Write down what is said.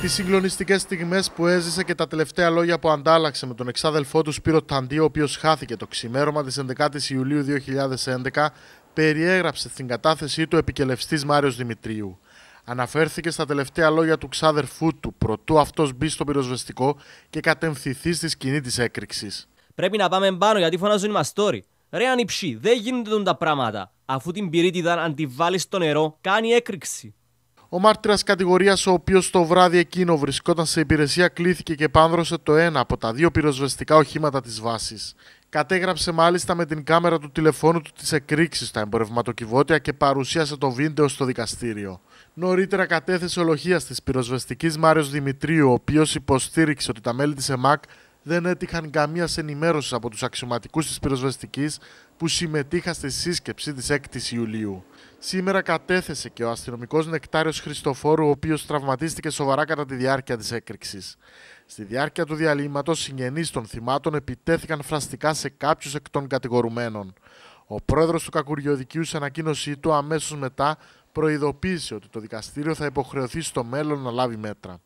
Τις συγκλονιστικές στιγμές που έζησε και τα τελευταία λόγια που αντάλλαξε με τον εξάδελφό του Σπύρο Ταντί, ο οποίος χάθηκε το ξημέρωμα της 11η Ιουλίου 2011, περιέγραψε στην κατάθεσή του επικελευστή Μάριος Δημητρίου. Αναφέρθηκε στα τελευταία λόγια του ξάδερφού του, προτού αυτός μπει στο πυροσβεστικό και κατευθυνθεί στη σκηνή της έκρηξης. Πρέπει να πάμε πάνω γιατί φωνάζουν οι μαστόροι. Ρε ανυψή, δεν γίνονται τα πράγματα. Αφού την πυρίτιδα αν τη βάλεις στο νερό, κάνει έκρηξη. Ο μάρτυρας κατηγορίας, ο οποίος το βράδυ εκείνο βρισκόταν σε υπηρεσία, κλήθηκε και πάνδρωσε το ένα από τα δύο πυροσβεστικά οχήματα της βάσης. Κατέγραψε μάλιστα με την κάμερα του τηλεφώνου του τις εκρήξεις στα εμπορευματοκιβώτια και παρουσίασε το βίντεο στο δικαστήριο. Νωρίτερα κατέθεσε ολοχία τη πυροσβεστικής Μάριος Δημητρίου, ο οποίος υποστήριξε ότι τα μέλη της ΕΜΑΚ δεν έτυχαν καμίας ενημέρωσης από τους αξιωματικούς της πυροσβεστικής που συμμετείχαν στη σύσκεψη της 6 η Ιουλίου. Σήμερα κατέθεσε και ο αστυνομικός Νεκτάριος Χριστοφόρου, ο οποίος τραυματίστηκε σοβαρά κατά τη διάρκεια της έκρηξης. Στη διάρκεια του διαλύματος, συγγενείς των θυμάτων επιτέθηκαν φραστικά σε κάποιους εκ των κατηγορουμένων. Ο πρόεδρος του Κακουριωδικίου σε ανακοίνωσή του αμέσως μετά προειδοποίησε ότι το δικαστήριο θα υποχρεωθεί στο μέλλον να λάβει μέτρα.